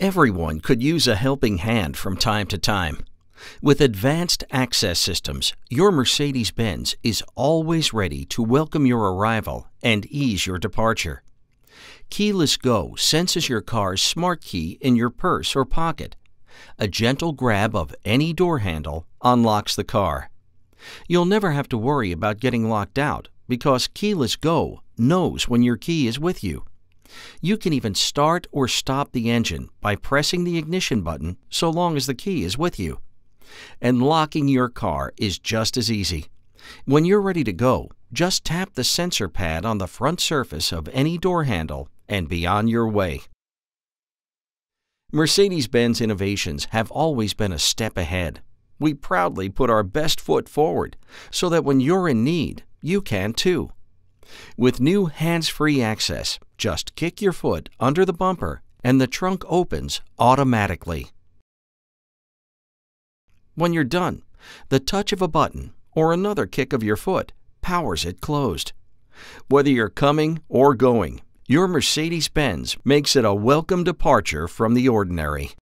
Everyone could use a helping hand from time to time. With advanced access systems, your Mercedes Benz is always ready to welcome your arrival and ease your departure. Keyless Go senses your car's smart key in your purse or pocket. A gentle grab of any door handle unlocks the car. You'll never have to worry about getting locked out because Keyless Go knows when your key is with you you can even start or stop the engine by pressing the ignition button so long as the key is with you. And locking your car is just as easy. When you're ready to go, just tap the sensor pad on the front surface of any door handle and be on your way. Mercedes-Benz innovations have always been a step ahead. We proudly put our best foot forward so that when you're in need, you can too. With new hands-free access, just kick your foot under the bumper and the trunk opens automatically. When you're done, the touch of a button or another kick of your foot powers it closed. Whether you're coming or going, your Mercedes-Benz makes it a welcome departure from the ordinary.